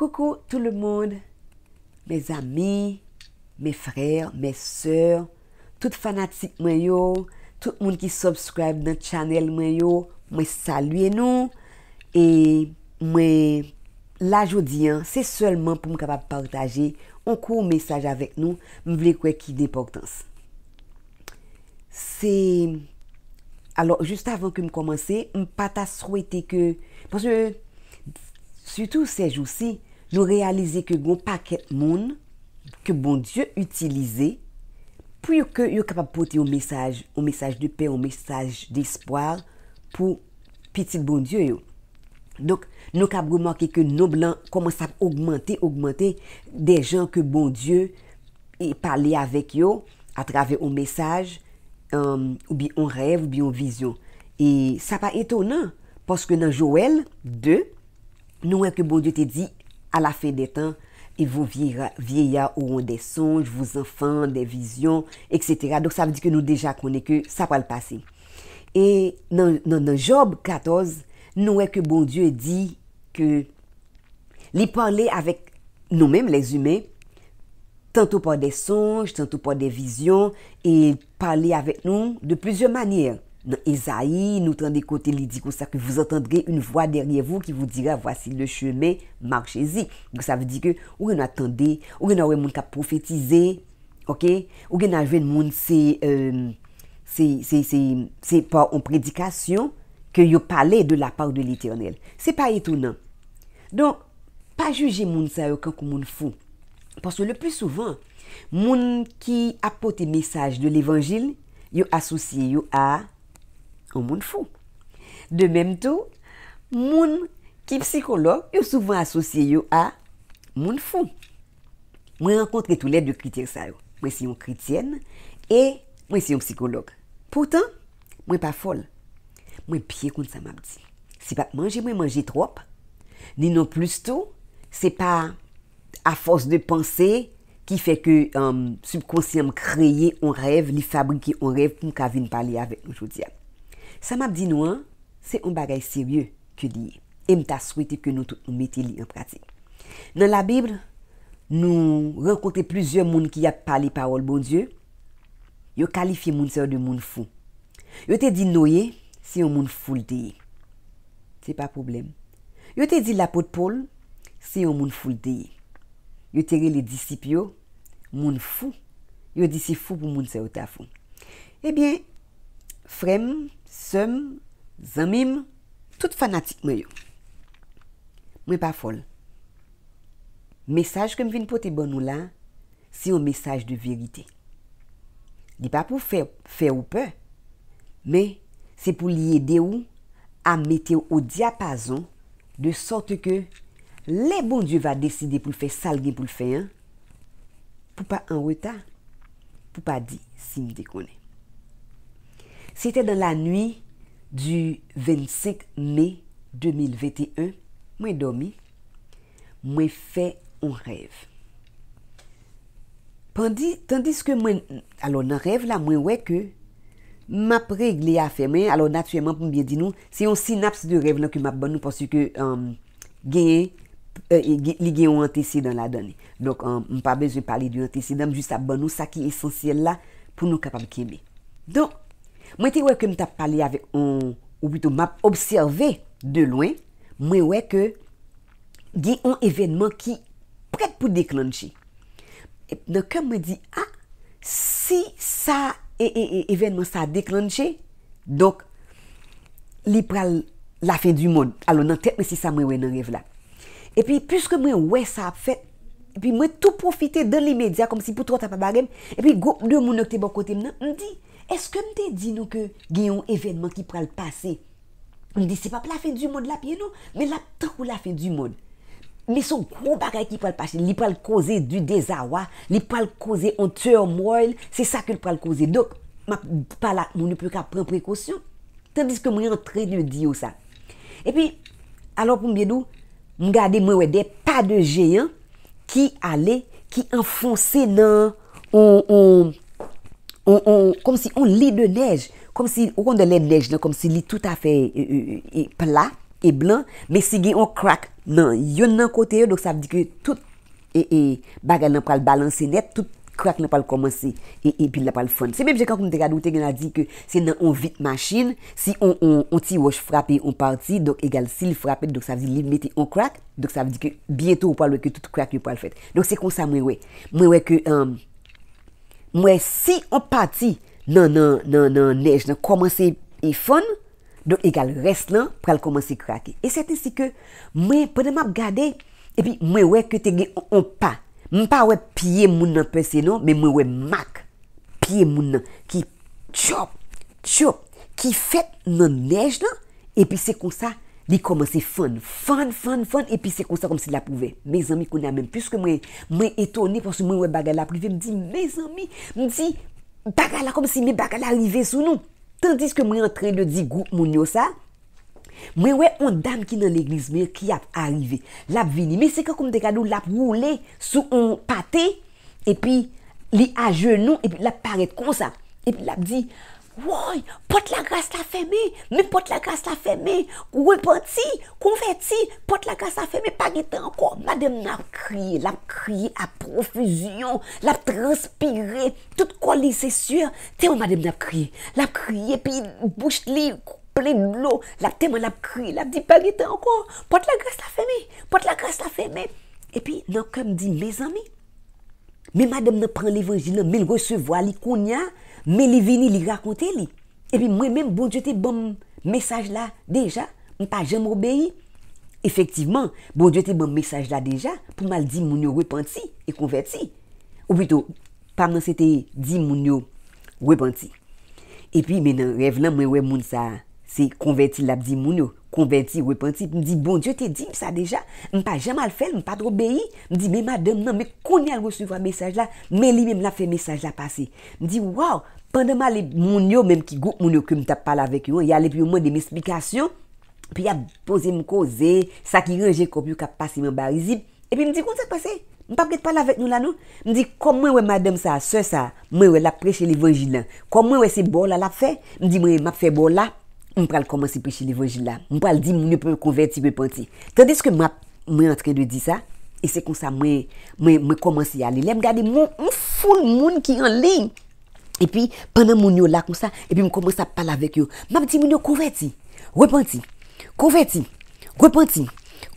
Koukou tout le moun, mes amy, mes frèr, mes sèr, tout fanatik mwen yo, tout moun ki subscribe nan chanel mwen yo, mwen saluye nou, e mwen la jodi an, se solman pou m kapap partaje, an kou mèsaj avèk nou, mwen vle kwek ki deportans. Se, alo, just avon ke m komanse, m pata souwete ke, panse, sütou se jousi, nou realize ke gon paket moun ke bon Diyo utilize pou yo ke yo kapap pote yo mensaj, yo mensaj de pe, yo mensaj d'espoir pou pitit bon Diyo yo. Donk, nou kapap gomake ke noblan koman sa ap augmente, augmente de jan ke bon Diyo e pale avek yo atrave yo mensaj um, ou bi yo rev, ou bi yo vizyon. E sa pa etonan, poske nan Joel 2, nou an ke bon Diyo te di, À la fin des temps, et vos vieillards auront des songes, vos enfants des visions, etc. Donc ça veut dire que nous déjà connaissons que ça va le passer. Et dans, Job 14, nous voyons que bon Dieu dit que les parler avec nous-mêmes, les humains, tantôt par des songes, tantôt par des visions, et parler avec nous de plusieurs manières. Dans Esaïe, nous tendons côté, il dit ça que vous entendrez une voix derrière vous qui vous dira voici le chemin, marchez-y. ça veut dire que vous on attendez, vous on a monde qui prophétisé, OK Ou a un monde c'est euh, c'est c'est c'est prédication que vous parlez de la part de l'Éternel. C'est pas étonnant. Donc pas juger monde ça quand monde fou. Parce que le plus souvent, monde qui apporte message de l'évangile, yo associé à An moun fou. De menm tou, moun ki psikolog yo souvan asosye yo a moun fou. Mwen an kontre tou led de kritiyen sa yo. Mwen si yon kritiyen, e mwen si yon psikolog. Poutan, mwen pa fol. Mwen pye kont sa mabdi. Se pa manje, mwen manje trop. Ni nan plus tou, se pa a fos de panse ki feke euh, subkonsyem kreye yon rev, li fabrike yon rev poum kavin pali avek nou jodi ap. Ça m'a dit hein, c'est un bagage sérieux que dit. Et je t'as souhaité que nous nous mettons en pratique. Dans la Bible, nous rencontrons plusieurs personnes qui parlent les paroles parole. bon Dieu. Je qualifient les gens de monde fou. Je te dit Noé, eh, c'est un monde fou le C'est pas problème. Je te dis la peau de Paul, c'est un monde fou le Dieu. Je te les disciples, monde fou. Je dis c'est fou pour c'est Seigneur ta fou. Eh bien, frère. sèm, zanmim, tout fanatik mwen yo. Mwen pa fol. Mesaj ke mwen vin pou te bon nou la, se yo mesaj de virite. Di pa pou fè ou pè, me, se pou li yede ou, a mette ou diapazon, de sorte ke, le bon die va deside pou l'fè sal gen pou l'fè, pou pa an weta, pou pa di si mdekonè. se ite nan la nwi du 25 me 2021, mwen domi, mwen fe an rev. Tandis ke mwen, alo nan rev la, mwen we ke map regle a fe men, alo natyèman pou mwen biye di nou, se yon sinaps de rev la ki map ban nou, porsi ke euh, euh, e, gen, li gen yon anteci dan la doni. Donk, euh, mwen pa beze parli di anteci dan, mwen jis sa ban nou, sa ki esensye la pou nou kapab ki eme. Donk, Mwen te wè ke mwen tap pale avè, ou bitou m'ap observe de lwen, mwen wè ke gè yon evenman ki prèt pou deklanchi. E, nè kèm mwen di, ah, si sa e, e, evenman sa deklanchi, dok li pral la fin du moun, alo nan tèt mwen si sa mwen wè nan rev la. E pi, pwis ke mwen wè sa ap fèt, e pi mwen tout profite dan li medya, kom si pou trot ap ap barem, e pi gò, dè moun ak te bokote mnen, mwen di... Eske mte di nou ke geyon evenman ki pral pase? Mne di se pa plafen di moun la piye nou, men lap trou lafen di moun. Mne son kon bagay ki pral pase, li pral koze du dezawa, li pral koze an tue an mwoyl, se sa ke pral koze. Dok, mne ple ka pren prekosyon, tandis ke mwen yon tre di yo sa. E pi, alon pou mwen biye nou, mn gade mwen wede pa de geyon ki ale, ki enfonse nan ou ou ou On, on, kom si on li de nej, kom si, ou kon de le nej nan, kom si li tout afe, e, e, e, e, e pla, e blan, me si gen yon krak nan, yon nan kote yo, dok sa vdi ke tout, e, e, bagan nan pal balanse net, tout krak nan pal komanse, e, e, e, pil nan pal fon. Sebebje kan kon te gado te gen a di ke, se nan on vit machine, si on, on, on ti wosh frape, on parti, dok egal si li frape, dok sa vdi li mette yon krak, dok sa vdi ke, bieto ou pal weke tout krak yon pal fet. Dok se kon sa mwen we, m Mwen si an pati nan nej nan komanse e fon, don e gal res lan pral komanse krake. E sete si ke, mwen pwede map gade, epi mwen we kote gen an pa. Mwen pa we pye moun nan pesen non, nan, men mwen we mak pye moun nan, ki tchop, tchop, ki fet nan nej nan, epi se konsa, li komanse foun, foun, foun, foun, epi se kon sa kom se la pouve. Me zanmi kon a men, pweske mwen etone, pweske mwen wè bagala pouve, mwen di, me zanmi, mwen di, bagala kom se me bagala arrive sou nou. Tandis ke mwen entren de di, mwen yo sa, mwen wè on dam ki nan l'eglise, mwen ki ap arrive, lap vini, mwen se ka kom dekano, lap mwole sou on pate, epi li a jenou, epi lap paret kon sa, epi lap di, woy, pot la gas la feme, mi pot la gas la feme, woy pot si, konve ti, pot la gas la feme, pa gite anko, madem nan kriye, nan kriye a profusion, nan transpire, tout koli se sur, te mou madem nan kriye, nan kriye, pi bouch li, pli blou, nan te mou nan kriye, nan di pa gite anko, pot la gas la feme, pot la gas la feme, e pi, nan kem di, me zame, mi madem nan pran li vajine, mi l resevo a li kounya, Men li veni li rakonte li. Epi mwen men bon djete bon mesaj bon bon la deja, mwen pa jem obeyi. Efektiveman, bon djete bon mesaj la deja, pou mal di moun yo repenti e konverti. Ou pito, pamanan se te di moun yo repenti. Epi menan, rev lan mwen we moun sa, se konverti la di moun yo. konventi, repenti, mdi bon diyo te di msa deja, mpa jamal fel, mpa dro beyi, mdi me madem nan, me koni al resuva mesaj la, me li men la fe mesaj la pase, mdi wow pandan ma le moun yo, menm ki gout moun yo ke mta pala vek yon, ya le pyo mwen de m'esplikasyon pi ya pose mkoze sa ki reje kopyo ka pasi mwen barizi, epi mdi kon se pase mpa prete pala vek nou la nou, mdi kon mwen we madem sa, se sa, mwen we la preche l'evangilen, kon mwen we se bo la la fe, mdi mwen we ma fe bo la Mwen pral komanse pe chile vojila. Mwen pral di mwen yo konverti wepanti. Tandis ke mwen an tre de di sa. E se kon sa mwen komanse yale. Le m gade mwen foun moun ki yon li. E pi pandan mwen yo la kon sa. E pi mwen komanse a pala vek yo. Mwen ap di mwen yo konverti. Wepanti. Konverti. Wepanti.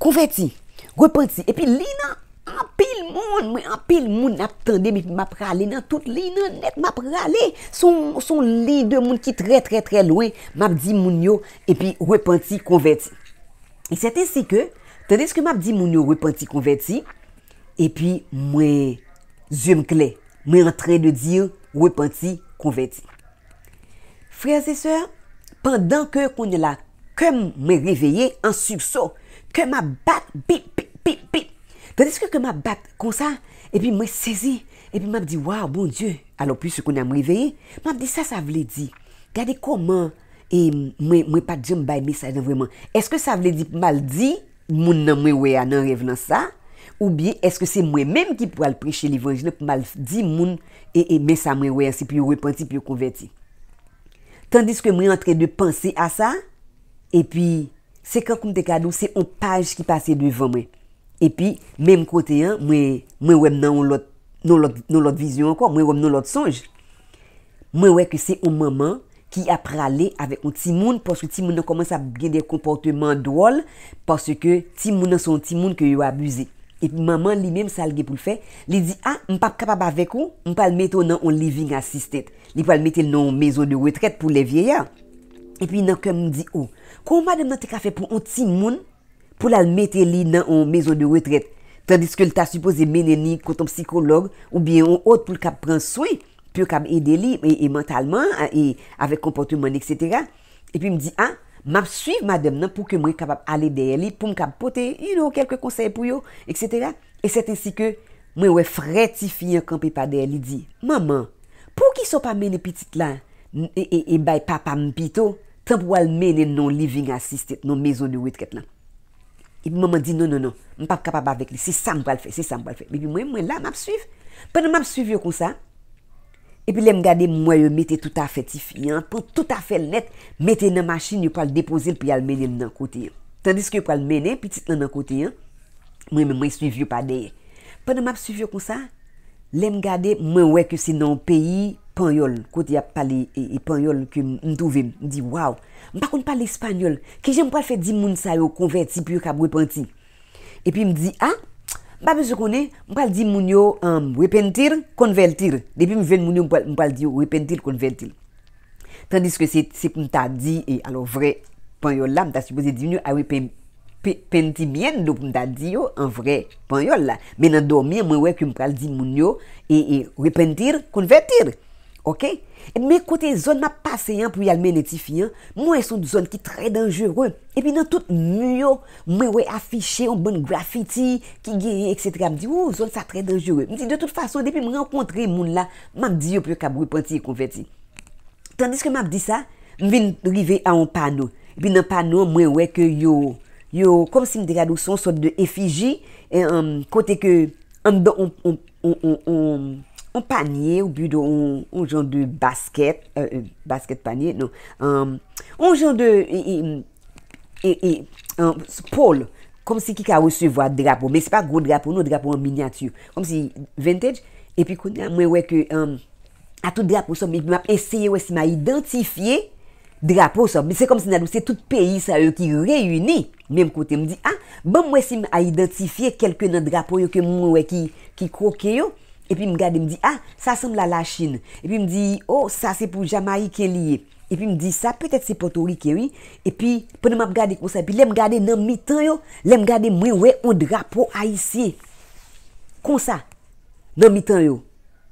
Konverti. Wepanti. E pi li nan. apil moun, mwen apil moun ap tende mwen ma prale nan tout li nan net ma prale, son li de moun ki tre tre tre loue mwen ap di moun yo, epi repanti konveti. E sete si ke tende se ke mwen ap di moun yo repanti konveti, epi mwen zyem kle mwen an tre de di yo repanti konveti. Freya se seur, pandan ke konye la, kem mwen reveye an surso, kem ap bat bip bip bip bip Tandiske ke m ap bat kon sa, epi m ap sezi, epi m ap di, waw, bon Diyo, alopi se kon a m reveyi, m ap di, sa sa vle di. Gade koman, e mwen pat Diyo m baye mesaj nan vreman, eske sa vle di pou m ap di, moun nan mwen weya nan rev nan sa, ou bi, eske se mwen menm ki pou al preche livonjne pou m ap di moun, e eme sa mwen weya, se pou yo repenti, pou yo konverti. Tandiske mwen an tre de panse a sa, epi, se kan koum te kadou, se on page ki pase devon mwen. Epi, menm kote yon, mwen wèm nan yon lot vizyon anko, mwen wèm nan lot sonj. Mwen wèm ki se yon maman ki ap prale avè yon timoun, porske timoun nan komanse ap gen de komporteman dwol, porske timoun nan son timoun ki yon abuze. Epi, maman li menm salge pou l'fè, li di, a, ah, mpa kapab avèk ou, mpa lmète ou nan yon living assistet. Li palmète nou yon mezo de wetret pou lè vieya. Epi, nan kem di ou, oh, kouman nan te kafe pou yon timoun, pou lal mette li nan on mezo de wetret, tandis ke lta supose meneni konton psikolog ou bien on ot pou l kap pran soui, pou l kap ede li e, e mentalman e, avek komportouman, etc. E pi mdi, an, ah, map sui madem nan pou ke mwen kap ap ale deyeli, pou m kap pote, you know, kelke konsey pou yo, etc. E setensi ke mwen wè fretifiyan kanpe pa deyeli di, maman, pou ki so pa meni pitit lan e bay papa mpito, tanp wal meni non living assistant non mezo de wetret lan. Epi mwen mwen di, non, non, non, mwen pa kapaba vek li. Se sa mwen wale fe, se sa mwen wale fe. Epi mwen mwen la, mwen ap suif. Pwè mwen ap suif yo kon sa, epi lè mwen gade mwen mwen yo mette tout afe ti fiyan, pou tout afe net, mette nan machine, yo pou al depoze l pou yal mene nan kote. Tandis ki yo pou al mene, pi tit nan nan kote, mwen mwen mwen suif yo pa dey. Pwè mwen mwen ap suif yo kon sa, lè mwen gade mwen wek yo se nan peyi, panyol, kote ya pale e, e panyol ke m touve, m di waw m pa kon pale espanyol, keje m pa fe di moun sa yo konverti pyo kab wepanti e pi m di a ah, m pa bejou konen, m pale di moun yo um, repentir, konvertir de pi m ven moun yo m pale di yo repentir, konvertir tandis ke se m ta di, e alo vre panyol la, m ta supose di m nou a ah, wepanti mwen, do m ta di yo an vre panyol la, men an dormi m wè ke m pale di moun yo e, e repentir, konvertir Ok? Mwen kote zon ma paseyan pou yalme netifiyan, mwen son zon ki tre dangere. Epi nan tout muyo, mwen wè afiche yon bon grafiti, ki gyeri, etc. Mwen di, ou, zon sa tre dangere. Mwen di, de tout fason, depi mwen renkontre yon moun la, mwen di yo pyo kabrou pwanti konve ti. Tandis ke mwen ap di sa, mwen vin rive a yon pano. Epi nan pano, mwen wè ke yo, yo, kom si mwen deyadou son, son de efiji, e, kote euh, ke, an do, on, on, on, on, on, an panye ou budou an joun de basket, euh, euh, basket panye, non, an joun de pole, kom si ki ka wesevo a drapo, men se pa go drapo, nou drapo an minyature, kom si vintage, epi konye mwen weke, a tout drapo som, epi mwen ap eseye wese ma identifiye drapo som, men se kom se nan ou se tout peyi sa yo ki reyuni, men kote mwen di, a, mwen wese mwen a identifiye kelke nan drapo yo ke mwen weke ki kroke yo, E pi m gade, m di, ah, sa sem la la chine. E pi m di, oh, sa se pou Jamari ke liye. E pi m di, sa, petet se potori ke wii. E pi, pwene m ap gade kon sa. E pi, le m gade nan mitan yo, le m gade mwe wey, on drapo a isi. Kon sa, nan mitan yo,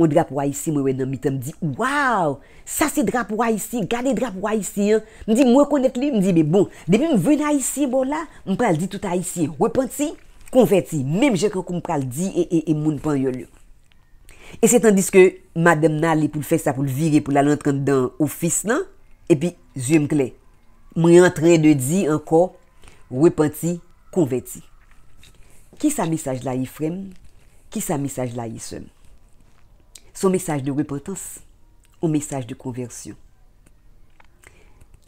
on drapo a isi mwe wey nan mitan. M di, waw, sa se drapo a isi, gade drapo a isi yo. M di, mwe konet li, m di, me bon, depi m ven a isi bon la, m pral di tout a isi. Wey pon ti, kon ve ti, menm je kwen kon pral di e moun pon yo liyo. E se tandis ke madèm nan li pou l'fè sa pou l'vire, pou l'alè entran dan ofis nan, epi zi mkle, mwen entran de di anko, repenti, konveti. Ki sa mesaj la yi frem, ki sa mesaj la yi sem? So mesaj de repotens ou mesaj de konversyon?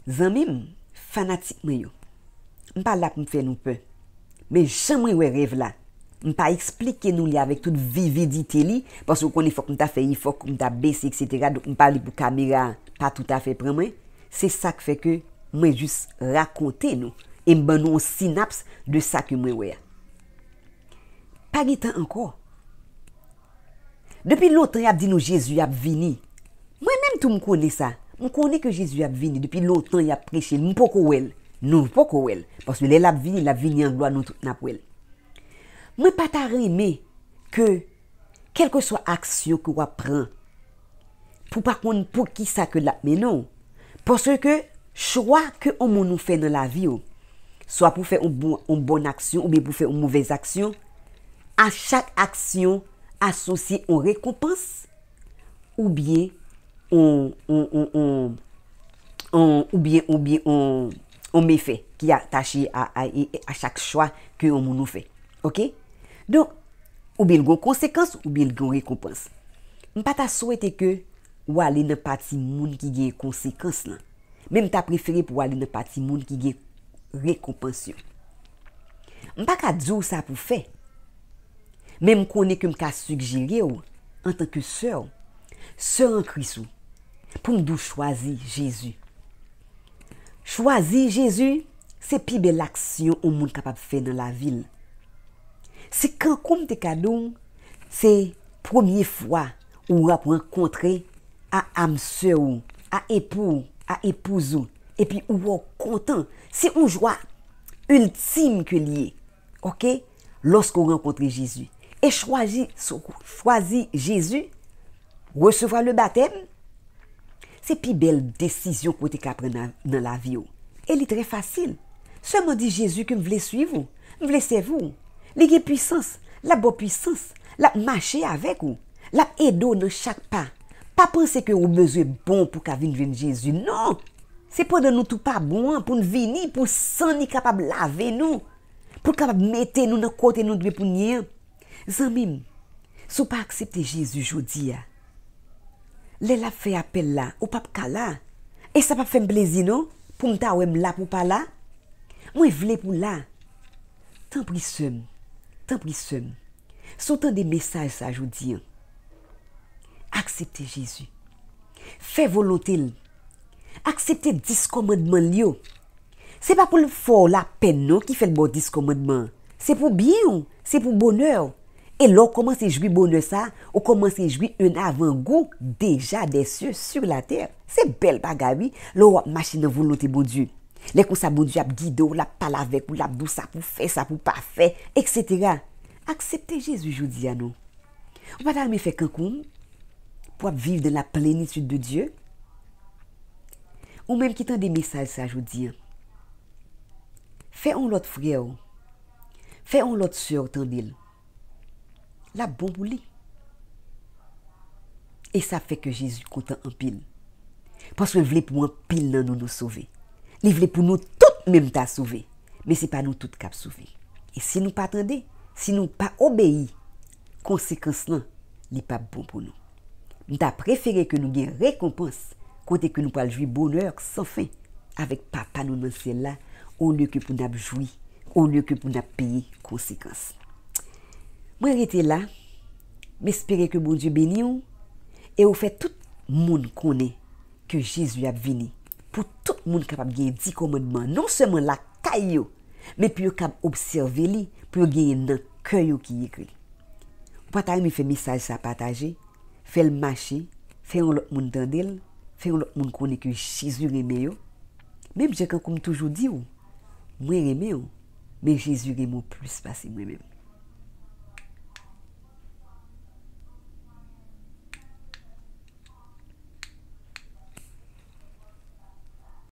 Zanmim, fanatik mwen yo. Mpa la pou mfen nou pe, men chanmwen wè rev la. m pa eksplike nou li avèk tout vividite li, pòs wè kon e fòk m ta fè, e fòk m ta bèsi, etc., dò m pa li pou kamera pa tout a fè premen, se sak fè ke mwen jous rakote nou, e m ban nou an sinaps de sak yon mwen wè. Pa gè tan anko. Depi loutan y ap di nou, Jezou y ap vini. Mwen mèm tout m konè sa. M konè ke Jezou y ap vini, depi loutan y ap preche, m pouk wèl, nou pouk wèl, pòs wè lè lèp vini, lèp vini an gloa nou tout nap wèl. Mais pas taré, que quelle que soit action que on prend, pour par pour qui ça que la, mais non, parce que choix que on nous fait dans la vie, soit pour faire une bonne action ou pour faire une mauvaise action, à chaque action associée une récompense ou bien on on bien ou bien on qui est attaché à à chaque choix que on nous fait, ok? Don, ou bil gon konsekans ou bil gon rekompans. M pa ta souwete ke wale ne pati moun ki ge konsekans lan. Men m ta preferi pou wale ne pati moun ki ge rekompans yon. M pa ka djou sa pou fe. Men m konen ke m ka sugirye ou, an tanke sè ou, sè an kris ou, pou m dou chwazi Jezu. Chwazi Jezu, se pi bel aksyon ou moun kapap fe de la vil. Se kan koum te kadoun, se promye fwa ou wap wak kontre a amse ou, a epou ou, a epouz ou. E pi ou wak konten. Se ou jwa ultime ke liye, ok, losk ou wak kontre Jezu. E chwazi Jezu, wesevwa le batem, se pi bel desisyon koum te kapre nan la vi ou. E li tre fasil. Se mwadi Jezu ke mwle sui vou, mwle se vou. Li gen pwisans, la bo pwisans, la mache avek ou, la edo nou chak pa. Pa pense ke ou bezwe bon pou ka vin vin Jezu, non. Se bon, pou de nou tou pa bon, pou nou vini, pou san ni kapab lave nou. Pou kapab mette nou nou kote nou dwe pou nye. Zanmim, sou pa aksepte Jezu jodi ya. Le la fe apel la, ou pap kala. E sa pa fe mblezi nou, pou mta ou em la pou pa la. Mwen vle pou la. Tanp wissem. Tampri sèm, sou tèm de mesaj sa joudien. Akseptè Jésus, fè volotèl, akseptè diskomèdman liyo. Sè pa pou lè fò la pen nou ki fè lè bon diskomèdman. Sè pou biyon, sè pou bonèr. E lò, komanse jwi bonèr sa, ou komanse jwi un avan gou deja desye sur la tèr. Sè bel baga wè, lò, machè nan volotè bon diyo. Lè kon sa bon di ap gido, la pal avek, ou la bou sa pou fè, sa pou pa fè, etc. Aksepte Jezu joudi anou. Ou patan me fè kankoum, pou ap viv de la plenitude de Diyo. Ou menm ki tan de mesaj sa joudi anou. Fè an lot fwè ou, fè an lot sè ou tan bil. La bon bou li. E sa fè ke Jezu kontan an pil. Pas wè vle pou an pil nan nou nou sove. Li vle pou nou tout mèm ta souve. Mè se pa nou tout kap souve. E se nou pa atende, se nou pa obeye, konsekens nan li pa bon pou nou. Mè ta preferè ke nou gen rekompons kote ke nou pa ljoui bonheur sa fè avèk pa pa nou nan sè la ou lè ke pou nab joui, ou lè ke pou nab peye konsekens. Mè rete la, mè espere ke bon Diyo benyon e ou fè tout moun konè ke Jésus ap vini pou tout moun kapap geye di komodman, non seman la kay yo, men pi yo kap observe li, pi yo geye nan kyo yo ki ye kwe. Ou patay mi fe misaj sa pataje, fe l'mache, fe yon lòk moun tendel, fe yon lòk moun konek yon jizu reme yo, men jekan koum toujou di yo, mwen reme yo, men jizu remo plus pasi mwen mèm.